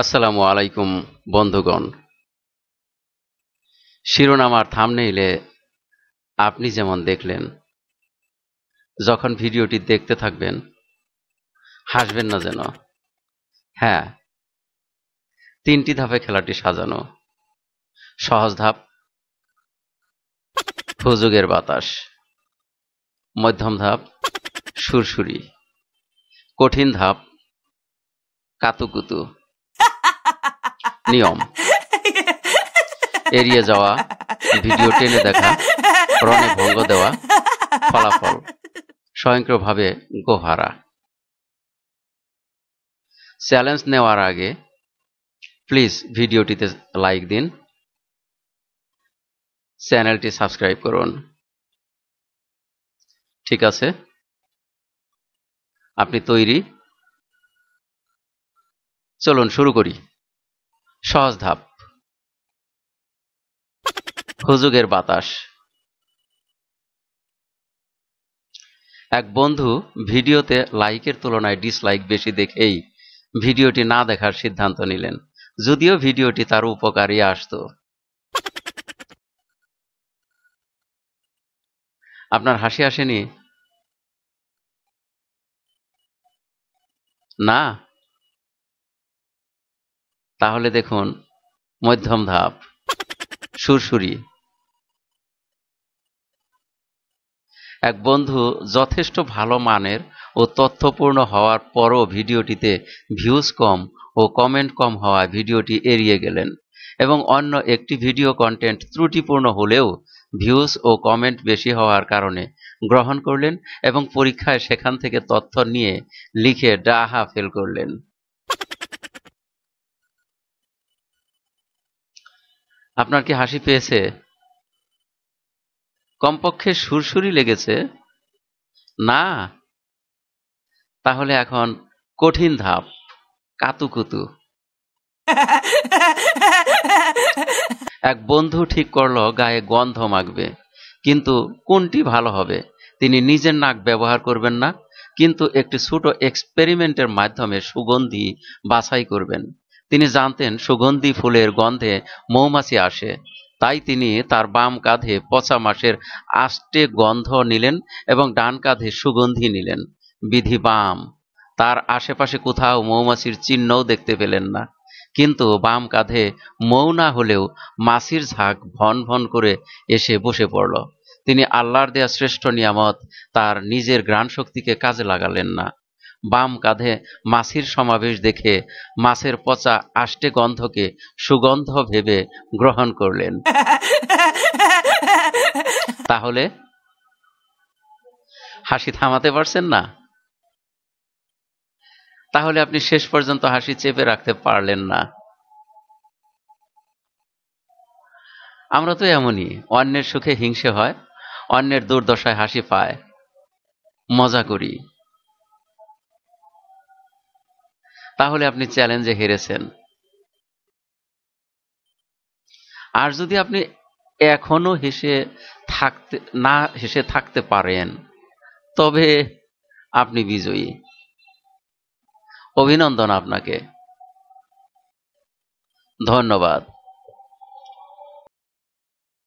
আসসালামু আলাইকুম বন্ধুগণ শিরোনামার থামনে থামনেইলে আপনি যেমন দেখলেন যখন ভিডিওটি দেখতে থাকবেন হাসবেন না যেন হ্যাঁ তিনটি ধাপে খেলাটি সাজানো সহজ ধাপ ফুজুগের বাতাস মধ্যম ধাপ সুরসুরি কঠিন ধাপ কাতুকুতু নিয়ম এড়িয়ে যাওয়া ভিডিও টেনে দেখা প্রণে ভঙ্গ দেওয়া ফলাফল স্বয়ংক্রিয়ভাবে গোহারা চ্যালেঞ্জ নেওয়ার আগে প্লিজ ভিডিওটিতে লাইক দিন চ্যানেলটি সাবস্ক্রাইব করুন ঠিক আছে আপনি তৈরি চলুন শুরু করি সহজ ধাপ হুজুগের বাতাস এক বন্ধু ভিডিওতে লাইকের তুলনায় ডিসলাইক বেশি দেখেই ভিডিওটি না দেখার সিদ্ধান্ত নিলেন যদিও ভিডিওটি তার উপকারই আসত আপনার হাসি আসেনি না তাহলে দেখুন মধ্যম ধাপ সুরসুরি এক বন্ধু যথেষ্ট ভালো মানের ও তথ্যপূর্ণ হওয়ার পরও ভিডিওটিতে ভিউজ কম ও কমেন্ট কম হওয়ায় ভিডিওটি এড়িয়ে গেলেন এবং অন্য একটি ভিডিও কন্টেন্ট ত্রুটিপূর্ণ হলেও ভিউজ ও কমেন্ট বেশি হওয়ার কারণে গ্রহণ করলেন এবং পরীক্ষায় সেখান থেকে তথ্য নিয়ে লিখে ডাহা ফেল করলেন আপনার কি হাসি পেয়েছে কমপক্ষে সুরসুরি লেগেছে না তাহলে এখন কঠিন ধাপ কাতুকুতু এক বন্ধু ঠিক করল গায়ে গন্ধ মাখবে কিন্তু কোনটি ভালো হবে তিনি নিজের নাক ব্যবহার করবেন না কিন্তু একটি ছোট এক্সপেরিমেন্টের মাধ্যমে সুগন্ধি বাছাই করবেন তিনি জানতেন সুগন্ধি ফুলের গন্ধে মৌমাছি আসে তাই তিনি তার বাম কাঁধে পচা মাসের আষ্টে গন্ধ নিলেন এবং ডান কাঁধে সুগন্ধি নিলেন বিধি বাম তার আশেপাশে কোথাও মৌমাছির চিহ্নও দেখতে পেলেন না কিন্তু বাম কাঁধে মৌ না হলেও মাছির ঝাঁক ভন ভন করে এসে বসে পড়ল তিনি আল্লাহর দেয়া শ্রেষ্ঠ নিয়ামত তার নিজের গ্রাণ শক্তিকে কাজে লাগালেন না বাম কাঁধে মাসির সমাবেশ দেখে মাছের পচা আষ্টে গন্ধকে সুগন্ধ ভেবে গ্রহণ করলেন তাহলে হাসি থামাতে পারছেন না তাহলে আপনি শেষ পর্যন্ত হাসি চেপে রাখতে পারলেন না আমরা তো এমনই অন্যের সুখে হিংসে হয় অন্যের দুর্দশায় হাসি পায় মজা করি তাহলে আপনি চ্যালেঞ্জে হেরেছেন আর যদি আপনি এখনো হেসে থাকতে না হেসে থাকতে পারেন তবে আপনি বিজয়ী অভিনন্দন আপনাকে ধন্যবাদ